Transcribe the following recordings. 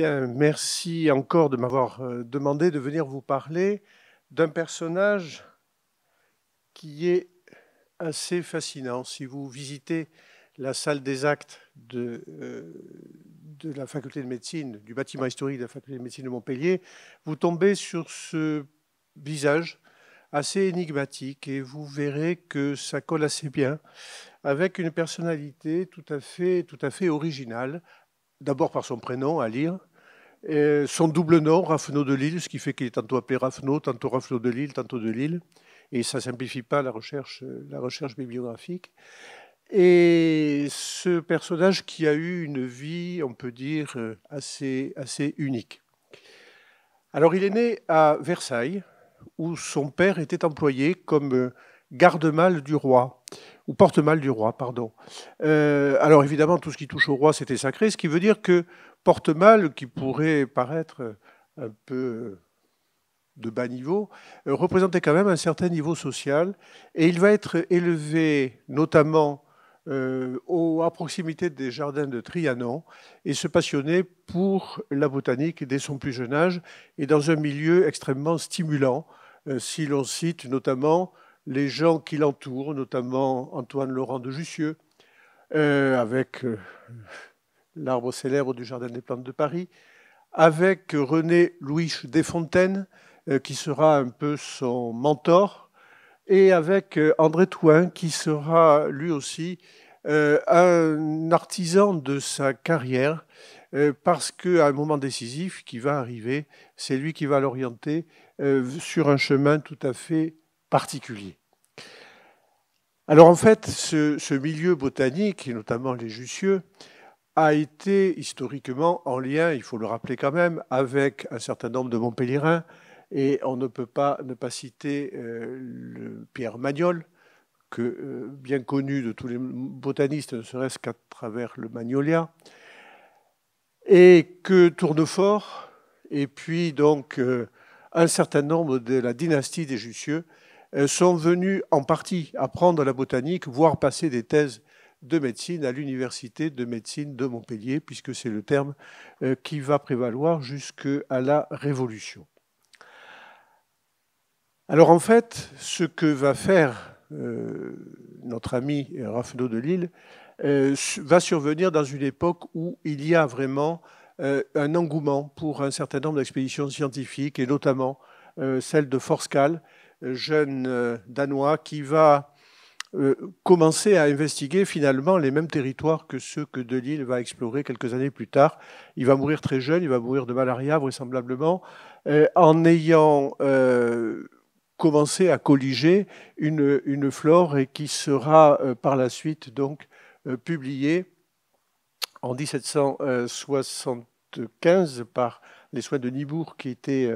merci encore de m'avoir euh, demandé de venir vous parler d'un personnage qui est assez fascinant. Si vous visitez la salle des actes euh, de, la faculté de médecine, du bâtiment historique de la faculté de médecine de Montpellier, vous tombez sur ce visage assez énigmatique et vous verrez que ça colle assez bien avec une personnalité tout à tout à fait originale, d'abord par son prénom à lire, son double nom, Raffenot de Lille, ce qui fait qu'il est tantôt appelé Raffenot, tantôt Raffenot de Lille, tantôt de Lille, et ça ne simplifie pas la recherche, la recherche bibliographique. Et ce personnage qui a eu une vie, on peut dire, assez, assez unique. Alors il est né à Versailles, où son père était employé comme garde mal du roi ou porte mal du roi, pardon. Euh, alors évidemment, tout ce qui touche au roi, c'était sacré, ce qui veut dire que porte mal, qui pourrait paraître un peu de bas niveau, euh, représentait quand même un certain niveau social, et il va être élevé notamment euh, à proximité des jardins de Trianon et se passionner pour la botanique dès son plus jeune âge et dans un milieu extrêmement stimulant, si l'on cite notamment les gens qui l'entourent, notamment Antoine Laurent de Jussieu, euh, avec euh, l'arbre célèbre du Jardin des Plantes de Paris, avec René Louis Desfontaines, euh, qui sera un peu son mentor, et avec André Touin, qui sera lui aussi un artisan de sa carrière, parce qu'à un moment décisif qui va arriver, c'est lui qui va l'orienter sur un chemin tout à fait particulier. Alors en fait, ce, milieu botanique, et notamment les jussieux, a été historiquement en lien, il faut le rappeler quand même, avec un certain nombre de Montpellierins, et on ne peut pas ne pas citer euh, Pierre Magnol, que, euh, bien connu de tous les botanistes, ne serait-ce qu'à travers le Magnolia, et que Tournefort, et puis donc euh, un certain nombre de la dynastie des Jussieux, euh, sont venus en partie apprendre la botanique, voire passer des thèses de médecine à l'université de médecine de Montpellier, puisque c'est le terme euh, qui va prévaloir jusqu'à la Révolution. Alors en fait, ce que va faire euh, notre ami Raphaël de Lille va survenir dans une époque où il y a vraiment un engouement pour un certain nombre d'expéditions scientifiques, et notamment celle de Forskal, jeune euh, Danois qui va euh, commencer à investiguer finalement les mêmes territoires que ceux que Delille va explorer quelques années plus tard. Il va mourir très jeune, il va mourir de malaria vraisemblablement, euh, en ayant commencé à colliger une, une flore et qui sera par la suite donc publiée en 1775 par les soins de Nibourg qui étaient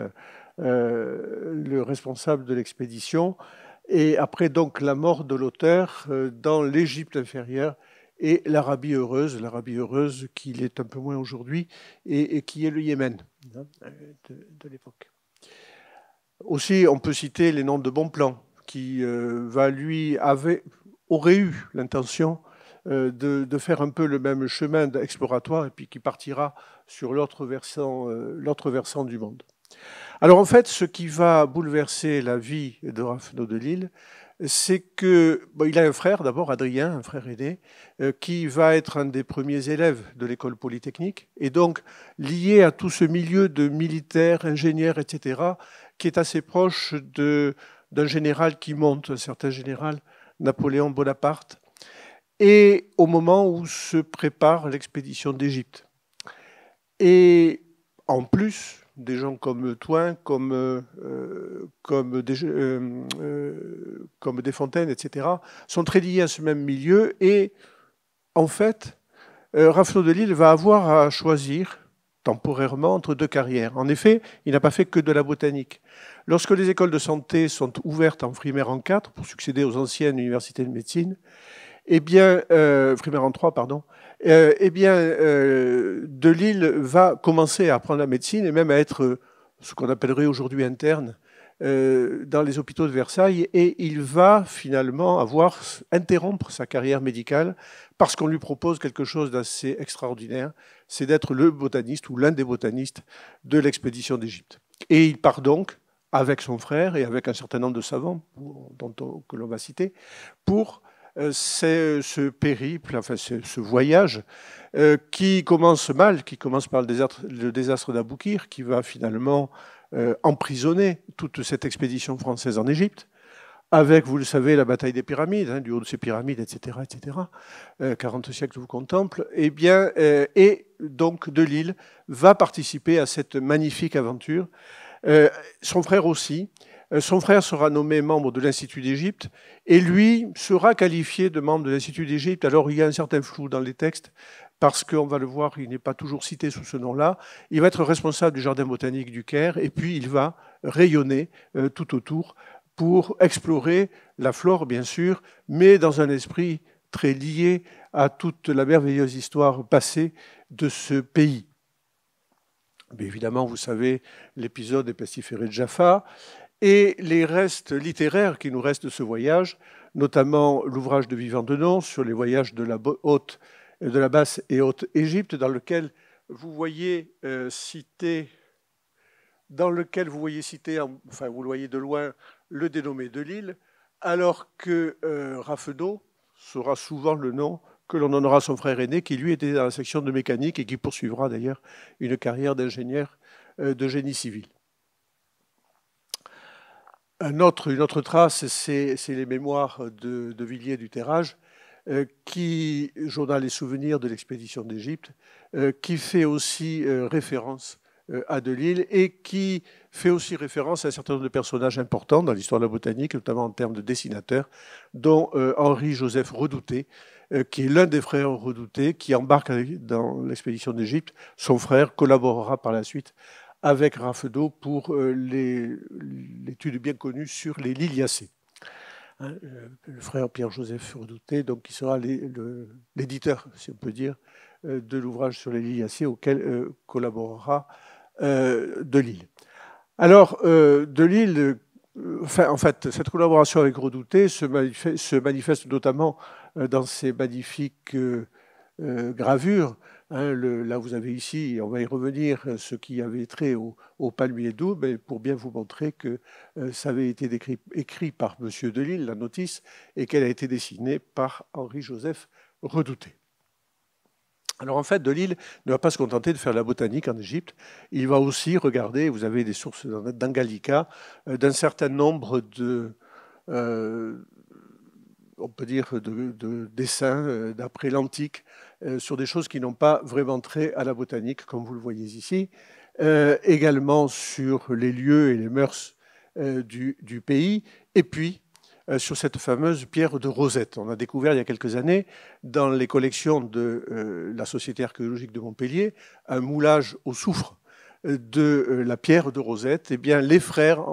euh, le responsable de l'expédition, et après donc la mort de l'auteur euh, dans l'Égypte inférieure et l'Arabie heureuse, l'Arabie heureuse qui l'est un peu moins aujourd'hui et, qui est le Yémen hein, de, l'époque. Aussi, on peut citer les noms de Bonplan, qui euh, va lui aurait eu l'intention de, faire un peu le même chemin exploratoire et puis qui partira sur l'autre versant du monde. Alors en fait, ce qui va bouleverser la vie de Raffenot de Lille, c'est que il a un frère d'abord, Adrien, un frère aîné, euh, qui va être un des premiers élèves de l'école polytechnique, et donc lié à tout ce milieu de militaires, ingénieurs, etc., qui est assez proche d'un général qui monte, un certain général, Napoléon Bonaparte, et au moment où se prépare l'expédition d'Égypte. Et en plus, des gens comme Toin, comme, euh, comme, des, euh, euh, Desfontaines, etc., sont très liés à ce même milieu. Et en fait, Raphaël de Lille va avoir à choisir temporairement entre deux carrières. En effet, il n'a pas fait que de la botanique. Lorsque les écoles de santé sont ouvertes en primaire en 4 pour succéder aux anciennes universités de médecine, eh bien, primaire en 3, pardon, euh, eh bien, De euh, Delille va commencer à apprendre la médecine et même à être euh, ce qu'on appellerait aujourd'hui interne dans les hôpitaux de Versailles. Et il va finalement avoir interrompre sa carrière médicale parce qu'on lui propose quelque chose d'assez extraordinaire, c'est d'être le botaniste ou l'un des botanistes de l'expédition d'Égypte. Et il part donc avec son frère et avec un certain nombre de savants dont que l'on va citer pour euh, c'est euh, ce périple, enfin ce voyage euh, qui commence mal, qui commence par le désastre, le d'Aboukir, qui va finalement emprisonner toute cette expédition française en Égypte, avec, vous le savez, la bataille des pyramides, hein, du haut de ces pyramides, etc., etc., Quarante 40 siècles vous contemple, et eh bien, et donc de Lille va participer à cette magnifique aventure. son frère aussi, euh, son frère sera nommé membre de l'Institut d'Égypte et lui sera qualifié de membre de l'Institut d'Égypte. Alors il y a un certain flou dans les textes parce qu'on va le voir, il n'est pas toujours cité sous ce nom-là. Il va être responsable du Jardin botanique du Caire et puis il va rayonner euh, tout autour pour explorer la flore, bien sûr, mais dans un esprit très lié à toute la merveilleuse histoire passée de ce pays. Mais évidemment, vous savez l'épisode des pestiférés de Jaffa, et les restes littéraires qui nous restent de ce voyage, notamment l'ouvrage de Vivant Denon sur les voyages euh, de la, basse et haute Égypte, dans lequel vous voyez euh, cité, dans lequel vous voyez enfin vous voyez de loin, le dénommé de l'île, alors que euh, sera souvent le nom que l'on donnera à son frère aîné, qui lui était dans la section de mécanique et qui poursuivra d'ailleurs une carrière d'ingénieur euh, de génie civil une autre trace, c'est les mémoires de, Villiers du Terrage, euh, qui, journal les souvenirs de l'expédition d'Égypte, euh, qui fait aussi euh, référence à Delille et qui fait aussi référence à un certain nombre de personnages importants dans l'histoire de la botanique, notamment en termes de dessinateurs, dont Henri-Joseph Redouté, qui est l'un des frères Redouté, qui embarque dans l'expédition d'Égypte. Son frère collaborera par la suite avec Raffedo pour euh, l'étude bien connue sur les Liliacées. Hein, euh, le frère Pierre-Joseph Redouté, donc, qui sera l'éditeur, si on peut dire, euh, de l'ouvrage sur les Liliacées auquel collaborera Delille. Alors, Delille, en fait, cette collaboration avec Redouté se manifeste notamment dans ses magnifiques gravures Hein, là, vous avez ici, on va y revenir, euh, ce qui avait trait au, au palmier mais pour bien vous montrer que euh, ça avait été écrit par M. Delille, la notice, et qu'elle a été dessinée par Henri-Joseph Redouté. Alors en fait, Delille ne va pas se contenter de faire la botanique en Égypte. Il va aussi regarder, vous avez des sources d'Angalica, euh, d'un certain nombre de, on peut dire, de, dessins euh, d'après l'antique euh, sur des choses qui n'ont pas vraiment trait à la botanique, comme vous le voyez ici. Euh, également sur les lieux et les mœurs du, pays, et puis sur cette fameuse pierre de Rosette. On a découvert il y a quelques années, dans les collections de la Société archéologique de Montpellier, un moulage au soufre de euh, la pierre de Rosette, eh bien, les frères,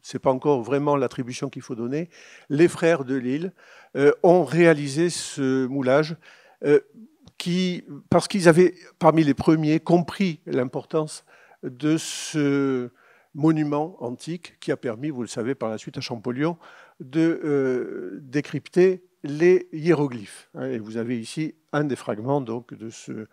ce n'est pas encore vraiment l'attribution qu'il faut donner, les frères de Lille euh, ont réalisé ce moulage euh, qui, parce qu'ils avaient, parmi les premiers, compris l'importance de ce monument antique qui a permis, vous le savez par la suite à Champollion, de décrypter les hiéroglyphes. Hein. Et vous avez ici un des fragments donc, de, ce,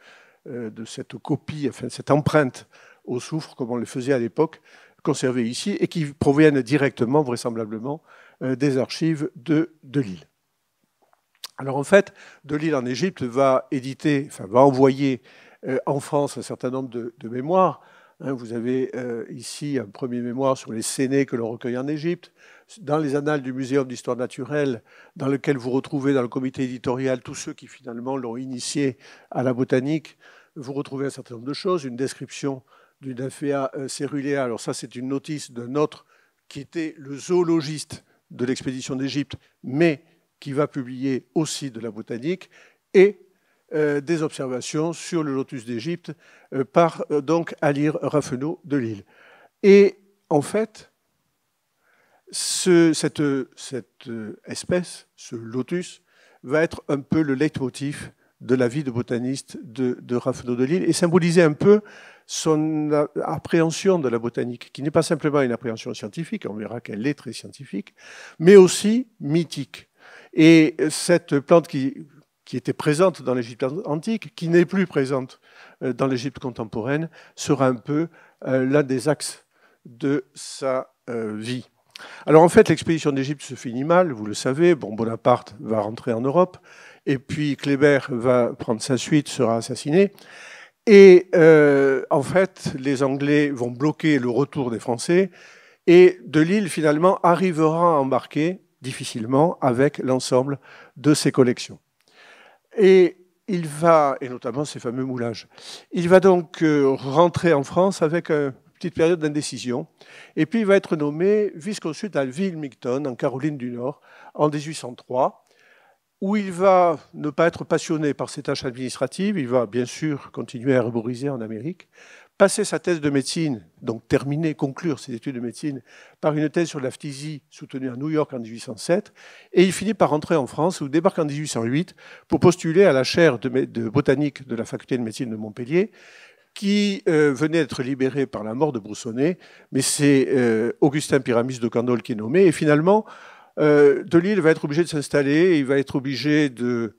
de cette copie, enfin cette empreinte au soufre, comme on le faisait à l'époque, conservés ici, et qui proviennent directement, vraisemblablement, euh, des archives de, de Lille. Alors en fait, de Lille en Égypte va éditer, enfin va envoyer euh, en France un certain nombre de, mémoires. Hein, vous avez euh, ici un premier mémoire sur les Sénés que l'on recueille en Égypte, dans les annales du Muséum d'histoire naturelle, dans lequel vous retrouvez dans le comité éditorial tous ceux qui finalement l'ont initié à la botanique. Vous retrouvez un certain nombre de choses, une description d'une Nymphea euh, cerulea. Alors ça, c'est une notice d'un autre qui était le zoologiste de l'expédition d'Égypte, mais qui va publier aussi de la botanique, et euh, des observations sur le lotus d'Égypte euh, par donc Alir de Lille. Et en fait, cette, espèce, ce lotus, va être un peu le leitmotiv de la vie de botaniste de, de de Lille et symboliser un peu son appréhension de la botanique, qui n'est pas simplement une appréhension scientifique, on verra qu'elle est très scientifique, mais aussi mythique. Et cette plante qui, était présente dans l'Égypte antique, qui n'est plus présente euh, dans l'Égypte contemporaine, sera un peu euh, l'un des axes de sa euh, vie. Alors en fait, l'expédition d'Égypte se finit mal, vous le savez. Bonaparte va rentrer en Europe, et puis Kléber va prendre sa suite, sera assassiné. Et euh, en fait, les Anglais vont bloquer le retour des Français. Et de Lille, finalement, arrivera à embarquer difficilement avec l'ensemble de ses collections. Et il va, et notamment ses fameux moulages, il va donc euh, rentrer en France avec une petite période d'indécision. Et puis il va être nommé vice-consul à Wilmington en Caroline du Nord, en 1803 où il va ne pas être passionné par ses tâches administratives, il va bien sûr continuer à herboriser en Amérique, passer sa thèse de médecine, donc terminer, conclure ses études de médecine par une thèse sur la phtisie soutenue à New York en 1807, et il finit par rentrer en France où débarque en 1808 pour postuler à la chaire de, botanique de la faculté de médecine de Montpellier, qui euh, venait d'être libérée par la mort de Broussonnet, mais c'est euh, Augustin Pyramus de Candolle qui est nommé, et finalement, de euh, Lille va être obligé de s'installer, il va être obligé de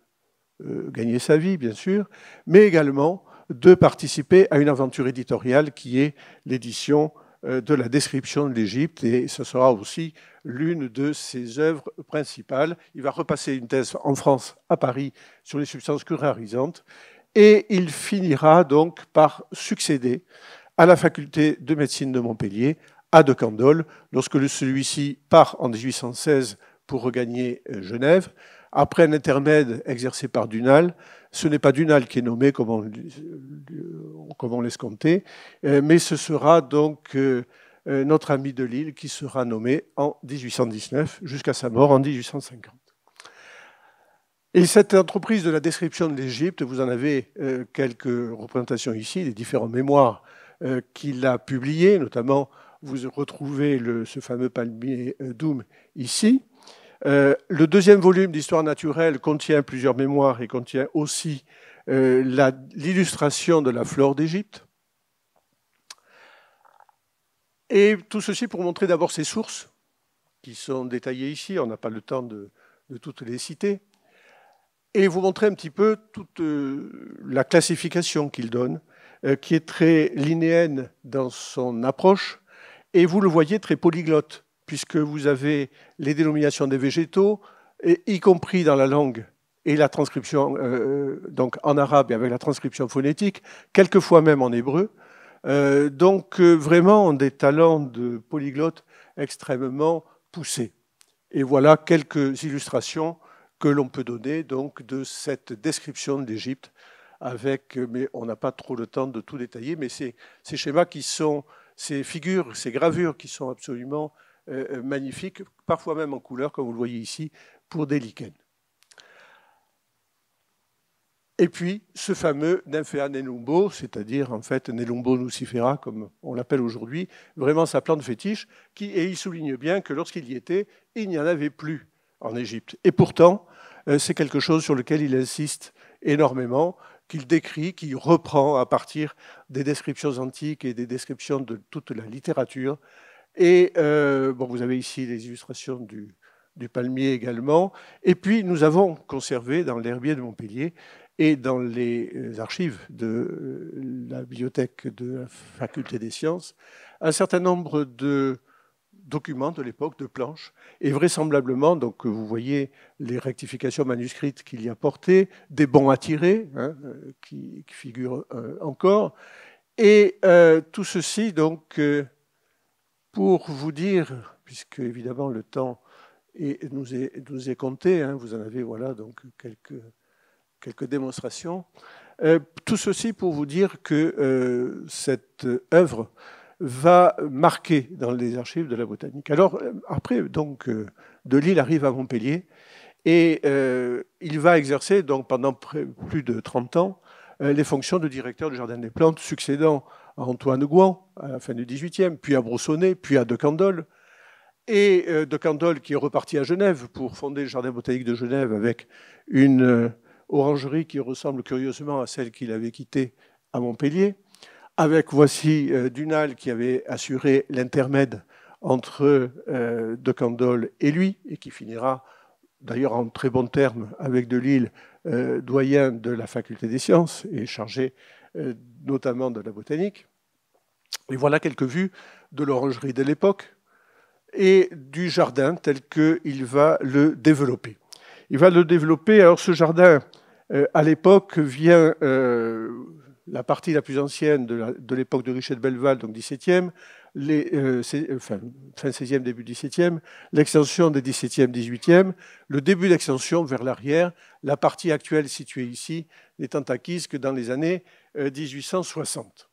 euh, gagner sa vie, bien sûr, mais également de participer à une aventure éditoriale qui est l'édition euh, de la description de l'Égypte, et ce sera aussi l'une de ses œuvres principales. Il va repasser une thèse en France, à Paris, sur les substances curarisantes, et il finira donc par succéder à la faculté de médecine de Montpellier à De Candolle. Lorsque celui-ci part en 1816 pour regagner euh, Genève, après un intermède exercé par Dunal, ce n'est pas Dunal qui est nommé comme on, euh, comme euh, mais ce sera donc notre ami de Lille qui sera nommé en 1819 jusqu'à sa mort en 1850. Et cette entreprise de la description de l'Égypte, vous en avez quelques représentations ici, des différents mémoires qu'il a publiés, notamment vous retrouvez ce fameux palmier euh, Doom ici. Euh, le deuxième volume d'Histoire naturelle contient plusieurs mémoires et contient aussi euh, l'illustration de la flore d'Égypte. Et tout ceci pour montrer d'abord ses sources, qui sont détaillées ici. On n'a pas le temps de toutes les citer et vous montrer un petit peu toute la classification qu'il donne, qui est très linéenne dans son approche, et vous le voyez très polyglotte, puisque vous avez les dénominations des végétaux, et y compris dans la langue et la transcription, euh, euh, donc en arabe et avec la transcription phonétique, quelquefois même en hébreu. Euh, donc vraiment des talents de polyglotte extrêmement poussés. Et voilà quelques illustrations que l'on peut donner donc de cette description d'Égypte, avec, mais on n'a pas trop le temps de tout détailler, mais c'est ces schémas qui sont ces figures, ces gravures qui sont absolument euh, euh, magnifiques, parfois même en couleur, comme vous le voyez ici, pour des lichens. Et puis, ce fameux Nymphea nelumbo, c'est-à-dire en fait Nelumbo nucifera, comme on l'appelle aujourd'hui, vraiment sa plante fétiche, et il souligne bien que lorsqu'il y était, il n'y en avait plus en Égypte. Et pourtant, euh, c'est quelque chose sur lequel il insiste énormément qu'il décrit, qu'il reprend à partir des descriptions antiques et des descriptions de toute la littérature. Et euh, bon, vous avez ici les illustrations du, palmier également. Et puis nous avons conservé dans l'herbier de Montpellier et dans les euh, archives de euh, la bibliothèque de la faculté des sciences un certain nombre de documents de l'époque, de planche, et vraisemblablement, donc vous voyez les rectifications manuscrites qu'il y a portées, des bons à tirer, hein, euh, qui, figurent euh, encore, et euh, tout ceci, donc, pour vous dire, puisque évidemment le temps nous, est, compté, hein, vous en avez, voilà, donc quelques, quelques démonstrations, tout ceci pour vous dire que cette œuvre, va marquer dans les archives de la botanique. Alors, euh, après, donc, euh, de Lille arrive à Montpellier et euh, il va exercer donc, pendant plus de 30 ans les fonctions de directeur du Jardin des Plantes, succédant à Antoine Gouan à la fin du XVIIIe, puis à Brossonnet, puis à De Candolle. Et De Candolle qui est reparti à Genève pour fonder le Jardin botanique de Genève avec une orangerie qui ressemble curieusement à celle qu'il avait quittée à Montpellier avec voici euh, Dunal qui avait assuré l'intermède entre euh, De Candolle et lui, et qui finira d'ailleurs en très bons termes avec de Lille, euh, doyen de la faculté des sciences et chargé notamment de la botanique. Et voilà quelques vues de l'orangerie de l'époque et du jardin tel qu'il va le développer. Il va le développer. Alors ce jardin, à l'époque, vient la partie la plus ancienne de l'époque de, Richet de Belleval, donc 17e, euh, euh, fin 16e, début 17e, l'extension des 17e, 18e, le début d'extension vers l'arrière, la partie actuelle située ici n'étant acquise que dans les années 1860. Euh,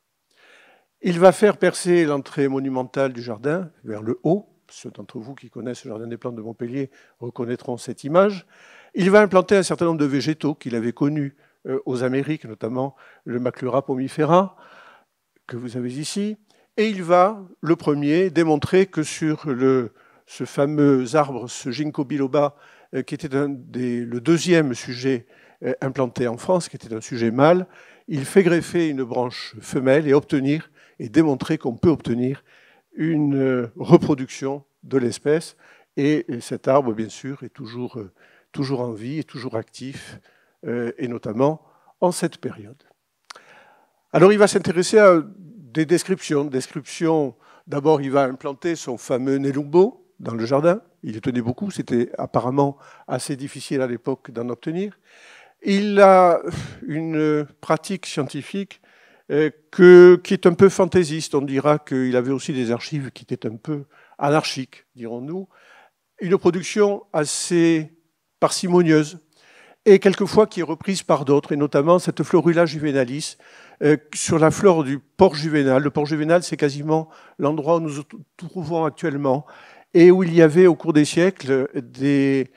Il va faire percer l'entrée monumentale du jardin vers le haut. Ceux d'entre vous qui connaissent le jardin des plantes de Montpellier reconnaîtront cette image. Il va implanter un certain nombre de végétaux qu'il avait connus euh, aux Amériques, notamment le Maclura pomifera, que vous avez ici. Et il va, le premier, démontrer que sur ce fameux arbre, ce ginkgo biloba, euh, qui était le deuxième sujet euh, implanté en France, qui était un sujet mâle, il fait greffer une branche femelle et obtenir et démontrer qu'on peut obtenir une reproduction de l'espèce. Et cet arbre, bien sûr, est toujours, toujours en vie, et toujours actif, euh, et notamment en cette période. Alors il va s'intéresser à des descriptions, descriptions. D'abord, il va implanter son fameux Nelumbo dans le jardin. Il y tenait beaucoup, c'était apparemment assez difficile à l'époque d'en obtenir. Il a une pratique scientifique euh, qui est un peu fantaisiste. On dira qu'il avait aussi des archives qui étaient un peu anarchiques, dirons-nous. Une production assez parcimonieuse, et quelquefois qui est reprise par d'autres, et notamment cette florula juvenalis euh, sur la flore du port juvénal. Le port juvénal, c'est quasiment l'endroit où nous nous trouvons actuellement, et où il y avait au cours des siècles des,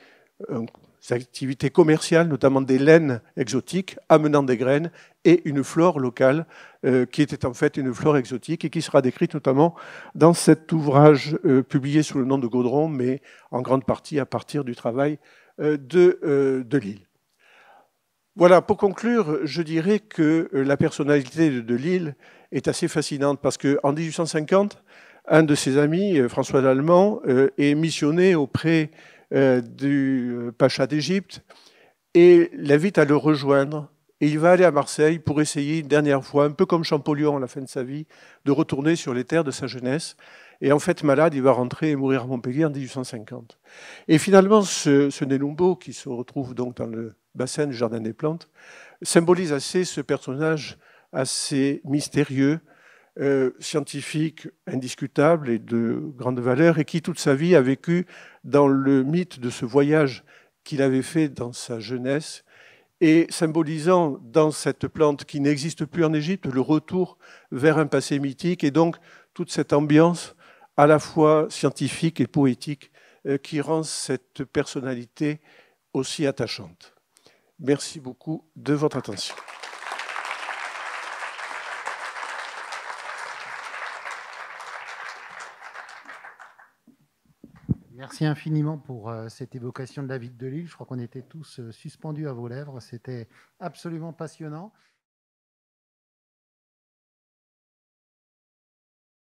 euh, activités commerciales, notamment des laines exotiques amenant des graines, et une flore locale euh, qui était en fait une flore exotique et qui sera décrite notamment dans cet ouvrage publié sous le nom de Gaudron, mais en grande partie à partir du travail de, de Lille. Voilà, pour conclure, je dirais que euh, la personnalité de Lille est assez fascinante parce qu'en 1850, un de ses amis, euh, François d'Allemand, euh, est missionné auprès du pacha d'Égypte et l'invite à le rejoindre. Et il va aller à Marseille pour essayer une dernière fois, un peu comme Champollion à la fin de sa vie, de retourner sur les terres de sa jeunesse. Et en fait, malade, il va rentrer et mourir à Montpellier en 1850. Et finalement, ce, Nelumbo, qui se retrouve donc dans le bassin du Jardin des Plantes, symbolise assez ce personnage assez mystérieux, euh, scientifique indiscutable et de grande valeur, et qui toute sa vie a vécu dans le mythe de ce voyage qu'il avait fait dans sa jeunesse, et symbolisant dans cette plante qui n'existe plus en Égypte le retour vers un passé mythique, et donc toute cette ambiance à la fois scientifique et poétique euh, qui rend cette personnalité aussi attachante. Merci beaucoup de votre attention. Merci infiniment pour euh, cette évocation de la ville de Lille. Je crois qu'on était tous euh, suspendus à vos lèvres. C'était absolument passionnant.